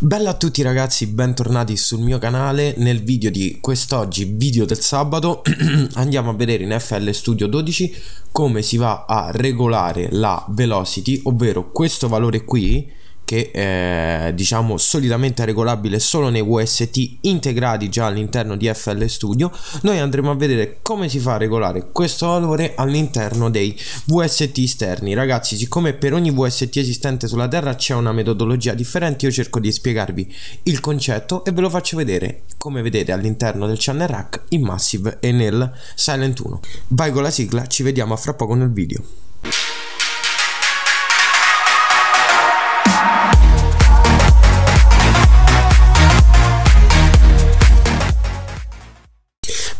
Bella a tutti ragazzi, bentornati sul mio canale, nel video di quest'oggi, video del sabato, andiamo a vedere in FL Studio 12 come si va a regolare la velocity, ovvero questo valore qui che eh, diciamo, è diciamo solidamente regolabile solo nei VST integrati già all'interno di FL Studio noi andremo a vedere come si fa a regolare questo valore all'interno dei VST esterni ragazzi siccome per ogni VST esistente sulla terra c'è una metodologia differente io cerco di spiegarvi il concetto e ve lo faccio vedere come vedete all'interno del channel rack in Massive e nel Silent 1 vai con la sigla ci vediamo fra poco nel video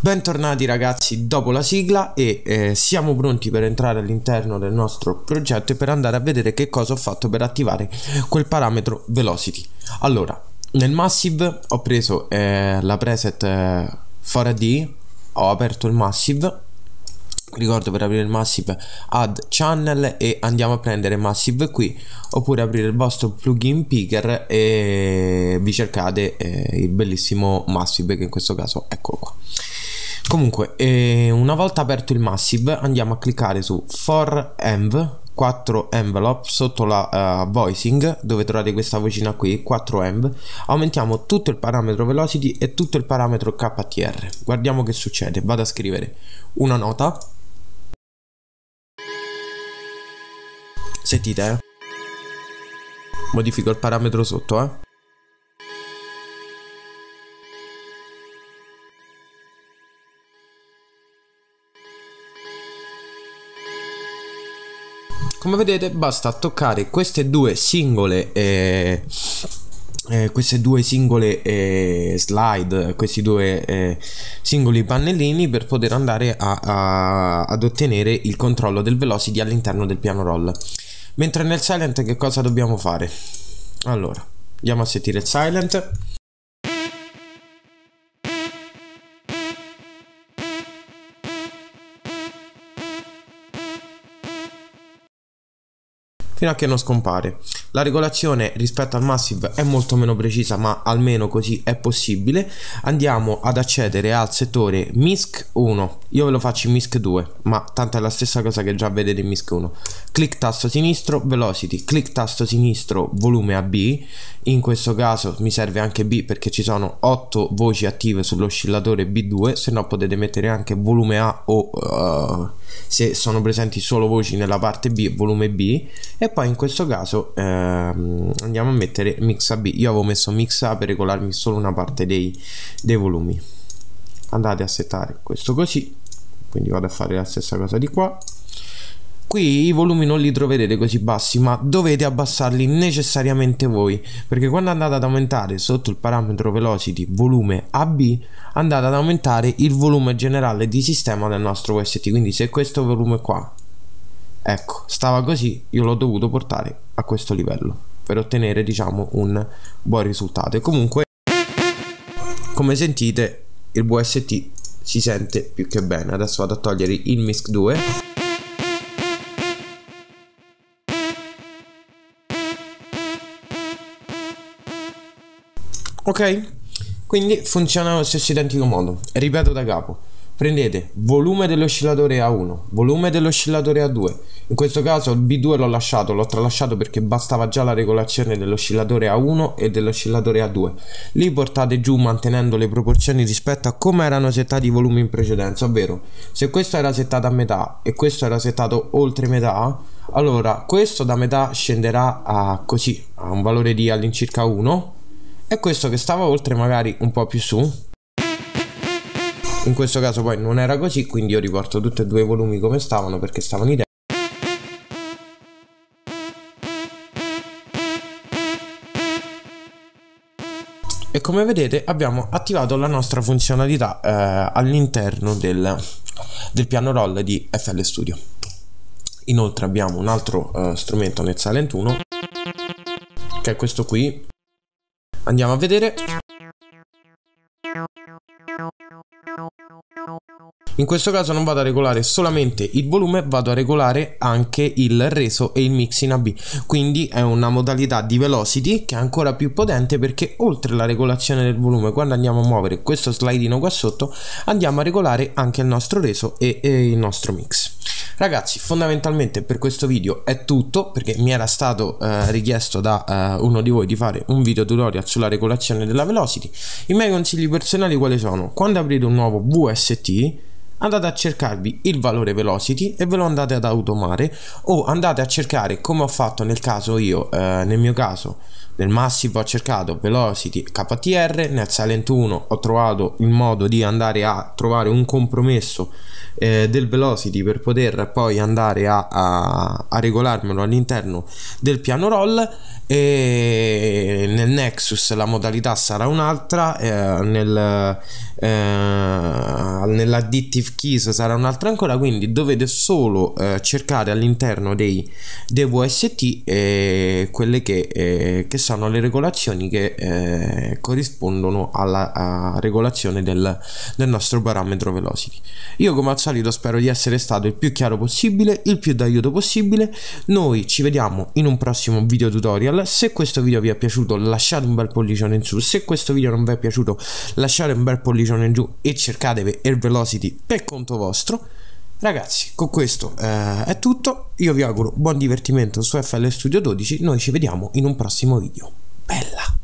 Bentornati ragazzi dopo la sigla e eh, siamo pronti per entrare all'interno del nostro progetto e per andare a vedere che cosa ho fatto per attivare quel parametro velocity. Allora, nel massive ho preso eh, la preset eh, Faraday, ho aperto il massive ricordo per aprire il massive add channel e andiamo a prendere massive qui oppure aprire il vostro plugin picker e vi cercate eh, il bellissimo massive che in questo caso eccolo qua Comunque, eh, una volta aperto il Massive, andiamo a cliccare su For Env, 4 envelope sotto la uh, voicing dove trovate questa vocina qui 4 env aumentiamo tutto il parametro velocity e tutto il parametro ktr guardiamo che succede vado a scrivere una nota sentite eh? modifico il parametro sotto eh come vedete basta toccare queste due singole eh, eh, queste due singole eh, slide, questi due eh, singoli pannellini per poter andare a, a, ad ottenere il controllo del velocity all'interno del piano roll. Mentre nel silent che cosa dobbiamo fare? Allora, andiamo a sentire il silent. fino a che non scompare. La regolazione rispetto al Massive è molto meno precisa ma almeno così è possibile. Andiamo ad accedere al settore MISC 1, io ve lo faccio in MISC 2 ma tanto è la stessa cosa che già vedete in MISC 1. Clic tasto sinistro Velocity, clic tasto sinistro Volume AB. in questo caso mi serve anche B perché ci sono 8 voci attive sull'oscillatore B2, se no potete mettere anche Volume A o... Uh, se sono presenti solo voci nella parte B, volume B, e poi in questo caso ehm, andiamo a mettere mix A B. Io avevo messo mix A per regolarmi solo una parte dei, dei volumi. Andate a settare questo così, quindi vado a fare la stessa cosa di qua Qui i volumi non li troverete così bassi, ma dovete abbassarli necessariamente voi, perché quando andate ad aumentare sotto il parametro velocity volume AB, andate ad aumentare il volume generale di sistema del nostro OST. quindi se questo volume qua, ecco, stava così, io l'ho dovuto portare a questo livello, per ottenere diciamo un buon risultato. E comunque, come sentite, il VST si sente più che bene. Adesso vado a togliere il MISC 2. Ok? Quindi funziona allo stesso identico modo. Ripeto da capo. Prendete volume dell'oscillatore A1, volume dell'oscillatore A2. In questo caso il B2 l'ho lasciato, l'ho tralasciato perché bastava già la regolazione dell'oscillatore A1 e dell'oscillatore A2. Li portate giù mantenendo le proporzioni rispetto a come erano settati i volumi in precedenza, ovvero se questo era settato a metà e questo era settato oltre metà, allora questo da metà scenderà a così, a un valore di all'incirca 1 è questo che stava oltre magari un po' più su in questo caso poi non era così quindi io riporto tutti e due i volumi come stavano perché stavano identici e come vedete abbiamo attivato la nostra funzionalità eh, all'interno del, del, piano roll di FL Studio inoltre abbiamo un altro eh, strumento nel Silent 1 che è questo qui Andiamo a vedere. In questo caso non vado a regolare solamente il volume, vado a regolare anche il reso e il mix in AB. Quindi è una modalità di velocity che è ancora più potente perché oltre alla regolazione del volume, quando andiamo a muovere questo slidino qua sotto, andiamo a regolare anche il nostro reso e, e il nostro mix. Ragazzi, fondamentalmente per questo video è tutto, perché mi era stato eh, richiesto da eh, uno di voi di fare un video tutorial sulla regolazione della velocity. I miei consigli personali quali sono? Quando aprite un nuovo VST, andate a cercarvi il valore velocity e ve lo andate ad automare o andate a cercare come ho fatto nel caso io eh, nel mio caso nel Massive ho cercato Velocity KTR, nel Silent 1 ho trovato il modo di andare a trovare un compromesso eh, del Velocity per poter poi andare a, a, a regolarmelo all'interno del piano roll e nel Nexus la modalità sarà un'altra, eh, nel, eh, nell'Addictive Keys sarà un'altra ancora, quindi dovete solo eh, cercare all'interno dei, dei VST eh, quelle che, eh, che sono stanno le regolazioni che eh, corrispondono alla regolazione del, del, nostro parametro velocity. Io come al solito spero di essere stato il più chiaro possibile, il più d'aiuto possibile. Noi ci vediamo in un prossimo video tutorial. Se questo video vi è piaciuto lasciate un bel pollicione in su, se questo video non vi è piaciuto lasciate un bel pollicione in giù e cercatevi Air Velocity per conto vostro. Ragazzi, con questo eh, è tutto. Io vi auguro buon divertimento su FL Studio 12. Noi ci vediamo in un prossimo video. Bella!